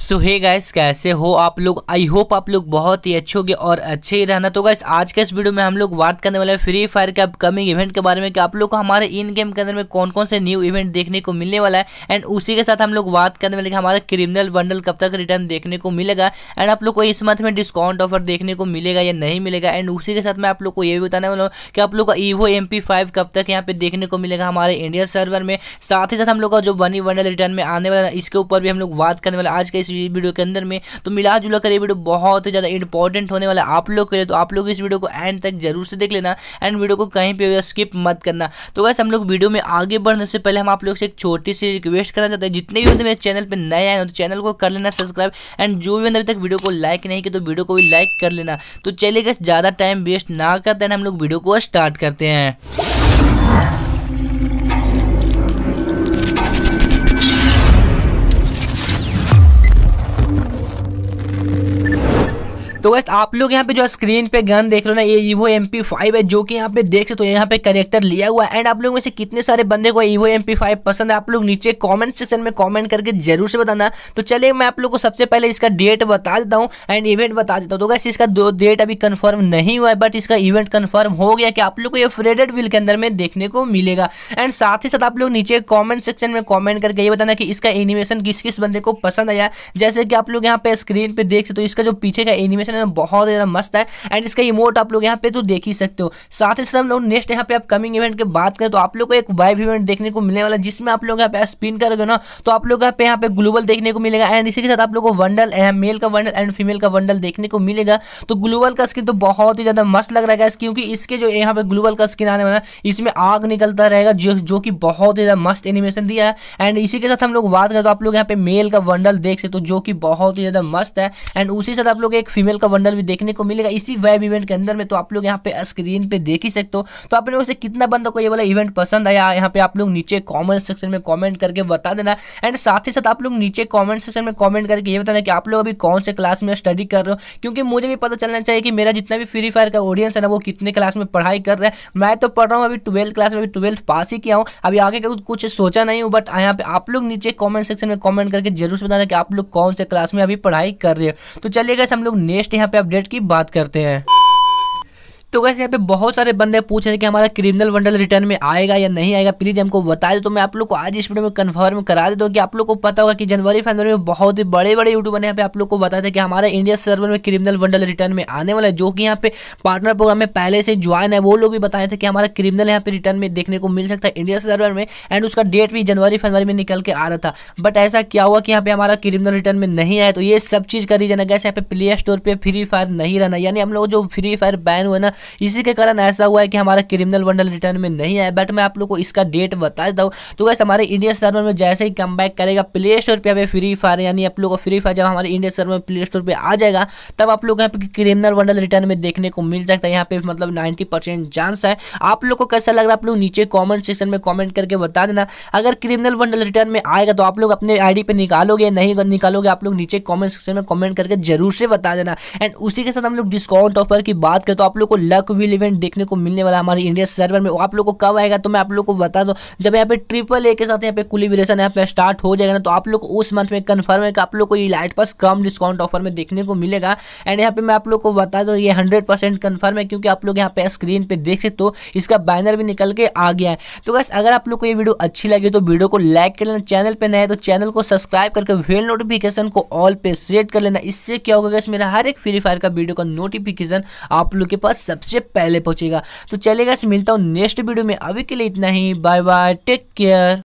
सो hey guys कैसे हो आप लोग आई होप आप लोग बहुत ही अच्छे होगे और अच्छे ही रहना तो गाइस आज के इस वीडियो में हम लोग बात करने वाले हैं फ्री फायर के अपकमिंग इवेंट के बारे में कि आप लोग को हमारे इन गेम के अंदर में कौन कौन से न्यू इवेंट देखने को मिलने वाला है एंड उसी के साथ हम लोग बात करने वाले कि हमारा क्रिमिनल बंडल कब तक रिटर्न देखने को मिलेगा एंड आप लोग को इस मंथ में डिस्काउंट ऑफर देखने को मिलेगा या नहीं मिलेगा एंड उसी के साथ मैं आप लोग को ये भी बताने वाला हूँ कि आप लोग का ईवो एम कब तक यहाँ पे देखने को मिलेगा हमारे इंडिया सर्वर में साथ ही साथ हम लोग का जो बनी बंडल रिटर्न में आने वाला है इसके ऊपर भी हम लोग बात करने वाले आज के इस वीडियो के अंदर में तो मिला जुला कर ये वीडियो बहुत ही ज़्यादा इंपॉर्टेंट होने वाला आप लोग के लिए तो आप लोग इस वीडियो को एंड तक जरूर से देख लेना एंड वीडियो को कहीं पर स्किप मत करना तो वैसे हम लोग वीडियो में आगे बढ़ने से पहले हम आप लोग से एक छोटी सी रिक्वेस्ट करना चाहते हैं जितने भी मेरे चैनल पर नए आए तो चैनल को कर लेना सब्सक्राइब एंड जो भी अभी तक वीडियो को लाइक नहीं किया तो वीडियो को भी लाइक कर लेना तो चलिए ज़्यादा टाइम वेस्ट ना करते हैं हम लोग वीडियो को स्टार्ट करते हैं तो वैसे आप लोग यहाँ पे जो स्क्रीन पे गन देख रहे हो ना ये ईवो एम है जो कि यहाँ पे देख सकते हो यहाँ पे करेक्टर लिया हुआ है एंड आप लोग में से कितने सारे बंदे को ईवो एम पसंद है आप लोग नीचे कॉमेंट सेक्शन में कॉमेंट करके जरूर से बताना तो चलिए मैं आप लोग को सबसे पहले इसका डेट बता देता हूँ एंड इवेंट बता देता हूँ तो वैसे इसका दो डेट अभी कन्फर्म नहीं हुआ है बट इसका इवेंट कन्फर्म हो गया कि आप लोग को ये फ्रेडेड विल के अंदर में देखने को मिलेगा एंड साथ ही साथ आप लोग नीचे कॉमेंट सेक्शन में कॉमेंट करके ये बताना कि इसका एनिमेशन किस किस बंदे को पसंद आया जैसे कि आप लोग यहाँ पे स्क्रीन पे देख सकते हो इसका जो पीछे का एनिमेशन है बहुत ज़्यादा मस्त है एंड इसका इमोट आप लोग यहाँ पे तो देख ही सकते हो साथ ही साथ हम लोग नेक्स्ट यहाँ पे आप कमिंग इवेंट की बात करें तो आप लोग को एक वाइव इवेंट देखने को मिलने वाला जिसमें आप लोग यहाँ पे स्पिन करोगे ना तो आप लोग यहाँ पे यहाँ पे ग्लोबल देखने को मिलेगा एंड इसी के साथ आप लोग को वंडल मेल का वंडल एंड फीमेल का वंडल देखने को मिलेगा तो ग्लोबल का स्किन तो बहुत ही ज़्यादा मस्त लग रहा है क्योंकि इसके जो यहाँ पे ग्लोबल का स्किन आने वाला है इसमें आग निकलता रहेगा जो जो कि बहुत ही ज़्यादा मस्त एनिमेशन दिया है एंड इसी के साथ हम लोग बात करें तो आप लोग यहाँ पे मेल का वंडल देख सकते हो जो कि बहुत ही ज़्यादा मस्त है एंड उसी साथ आप लोग एक फीमेल कंसोल का बंडल भी देखने को मिलेगा इसी वेब इवेंट के अंदर में तो आप लोग यहाँ पे स्क्रीन पे देख ही सकते हो तो आप लोगों से कितना बंदों को ये वाला इवेंट पसंद आया यहाँ पे आप लोग नीचे कॉमेंट सेक्शन में कॉमेंट करके बता देना एंड साथ ही साथ आप लोग नीचे कॉमेंट सेक्शन में कॉमेंट करके ये बताना कि आप लोग अभी कौन से क्लास में स्टडी कर रहे हो क्योंकि मुझे भी पता चलना चाहिए कि मेरा जितना भी फ्री फायर का ऑडियंस है ना वो कितने क्लास में पढ़ाई कर रहा है मैं तो पढ़ रहा हूँ अभी ट्वेल्थ क्लास में अभी ट्वेल्थ पास ही किया हूँ अभी आगे का कुछ सोचा नहीं हूँ बट यहाँ पे आप लोग नीचे कॉमेंट सेक्शन में कॉमेंट करके जरूर बताना कि आप लोग कौन से क्लास में अभी पढ़ाई कर रहे हो तो चलिए गए हम लोग नेक्स्ट लेटेस्ट यहाँ पे अपडेट की बात करते हैं तो कैसे यहाँ पे बहुत सारे बंदे पूछ रहे हैं कि हमारा क्रिमिनल वंडल रिटर्न में आएगा या नहीं आएगा प्लीज़ हमको बता दे तो मैं आप लोग को आज इस वीडियो में कन्फर्म करा देता हूँ कि आप लोग को पता होगा कि जनवरी फरवरी में बहुत ही बड़े बड़े यूट्यूबर ने यहाँ पे आप लोग को बताया था कि हमारे इंडिया सर्वर में क्रिमिनल वंडल रिटर्न में आने वाला है जो कि यहाँ पे पार्टनर प्रोग्राम में पहले से ज्वाइन है वो लोग भी बताए थे कि हमारा क्रिमिनल यहाँ पे रिटर्न में देखने को मिल सकता है इंडिया सर्वर में एंड उसका डेट भी जनवरी फरवरी में निकल के आ रहा था बट ऐसा क्या हुआ कि यहाँ पे हमारा क्रिमिनल रिटर्न में नहीं आया तो ये सब चीज़ का रीजन है कैसे यहाँ पे प्ले स्टोर पर फ्री फायर नहीं रहना यानी हम लोग जो फ्री फायर बैन हुआ ना इसी के कारण ऐसा हुआ है कि हमारा क्रिमिनल बंडल रिटर्न में नहीं आया बट मैं आप लोग को इसका डेट बता देता हूँ तो वैसे हमारे इंडियन सर्वर में जैसे ही कम करेगा प्ले स्टोर पर हमें फ्री फायर यानी आप लोग को फ्री फायर जब हमारे इंडियन सर्वर में प्ले स्टोर पर आ जाएगा तब आप लोग यहाँ पे क्रिमिनल बंडल रिटर्न में देखने को मिल सकता है यहाँ पे मतलब नाइन्टी चांस है आप लोग को कैसा लग रहा है आप लोग नीचे कॉमेंट सेक्शन में कॉमेंट करके बता देना अगर क्रिमिनल बंडल रिटर्न में आएगा तो आप लोग अपने आईडी पे निकालोगे नहीं निकालोगे आप लोग नीचे कमेंट सेक्शन में कमेंट करके जरूर से बता देना एंड उसी के साथ हम लोग डिस्काउंट ऑफर की बात करें तो आप लोग को लक व्हील इवेंट देखने को मिलने वाला हमारे इंडिया सर्वर में आप लोग को कब आएगा तो मैं आप लोग को बता दूँ जब यहाँ पे ट्रिपल ए के साथ यहाँ पे कुलिब्रेशन यहाँ पे स्टार्ट हो जाएगा ना तो आप लोग उस मंथ में कन्फर्म है कि आप लोग को ये लाइट पास कम डिस्काउंट ऑफर में देखने को मिलेगा एंड यहाँ पे मैं आप लोग को बता दूँ ये हंड्रेड परसेंट कन्फर्म है क्योंकि आप लोग यहाँ पे स्क्रीन पे देख सकते हो इसका बैनर भी निकल के आ गया है तो बस अगर आप लोग को ये वीडियो अच्छी लगी तो वीडियो को लाइक कर लेना चैनल पर नए तो चैनल को सब्सक्राइब करके वेल नोटिफिकेशन को ऑल पे सेट कर लेना इससे क्या होगा मेरा हर एक फ्री फायर का वीडियो का नोटिफिकेशन आप लोग के पास सब सबसे पहले पहुंचेगा तो चलेगा मिलता हूं नेक्स्ट वीडियो में अभी के लिए इतना ही बाय बाय टेक केयर